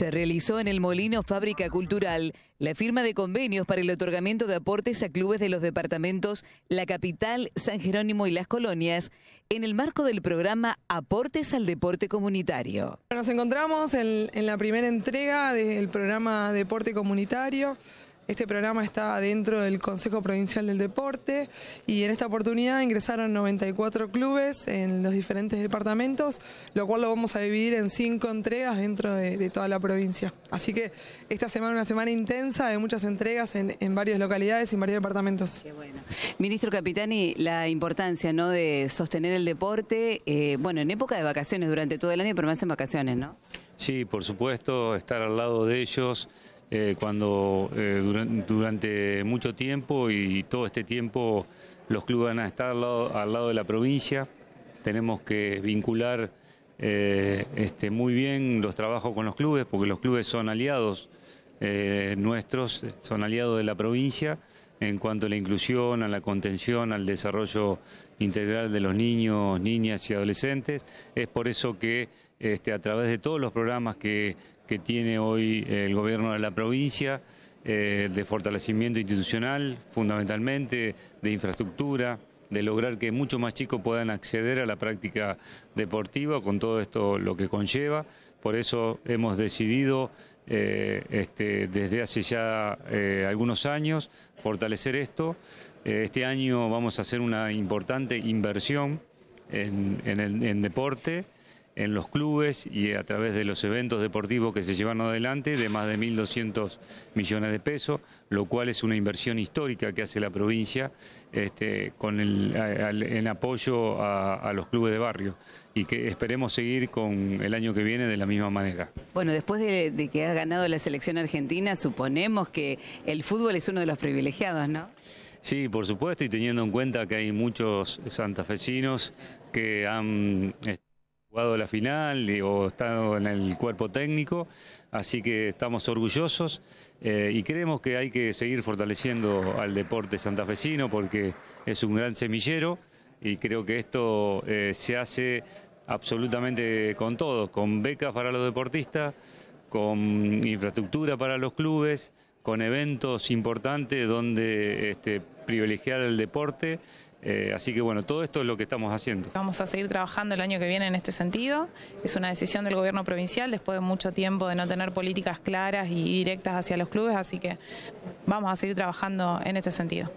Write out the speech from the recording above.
Se realizó en el Molino Fábrica Cultural la firma de convenios para el otorgamiento de aportes a clubes de los departamentos La Capital, San Jerónimo y Las Colonias en el marco del programa Aportes al Deporte Comunitario. Nos encontramos en, la primera entrega del programa Deporte Comunitario. Este programa está dentro del Consejo Provincial del Deporte y en esta oportunidad ingresaron 94 clubes en los diferentes departamentos, lo cual lo vamos a dividir en cinco entregas dentro de, toda la provincia. Así que esta semana es una semana intensa de muchas entregas en, varias localidades y en varios departamentos. Qué bueno. Ministro Capitani, la importancia ¿no? de sostener el deporte, eh, bueno, en época de vacaciones durante todo el año, pero más en vacaciones, ¿no? Sí, por supuesto, estar al lado de ellos eh, cuando eh, durante, mucho tiempo y todo este tiempo los clubes van a estar al lado, de la provincia. Tenemos que vincular eh, este, muy bien los trabajos con los clubes, porque los clubes son aliados nuestros, son aliados de la provincia en cuanto a la inclusión, a la contención, al desarrollo integral de los niños, niñas y adolescentes. Es por eso que este, a través de todos los programas que, tiene hoy el gobierno de la provincia, eh, de fortalecimiento institucional fundamentalmente, de infraestructura, de lograr que muchos más chicos puedan acceder a la práctica deportiva con todo esto lo que conlleva. Por eso hemos decidido eh, este, desde hace ya eh, algunos años fortalecer esto. este año vamos a hacer una importante inversión en, el, en deporte en los clubes y a través de los eventos deportivos que se llevan adelante de más de 1.200 millones de pesos, lo cual es una inversión histórica que hace la provincia este, con el, en apoyo a, los clubes de barrio y que esperemos seguir con el año que viene de la misma manera. Bueno, después de, de que ha ganado la selección argentina, suponemos que el fútbol es uno de los privilegiados, ¿no? Sí, por supuesto, y teniendo en cuenta que hay muchos santafesinos que han jugado la final o estado en el cuerpo técnico, así que estamos orgullosos eh, y creemos que hay que seguir fortaleciendo al deporte santafesino porque es un gran semillero y creo que esto eh, se hace absolutamente con todos, con becas para los deportistas, con infraestructura para los clubes, con eventos importantes donde este, privilegiar el deporte. Eh, así que bueno, todo esto es lo que estamos haciendo. Vamos a seguir trabajando el año que viene en este sentido. Es una decisión del gobierno provincial después de mucho tiempo de no tener políticas claras y directas hacia los clubes, así que vamos a seguir trabajando en este sentido.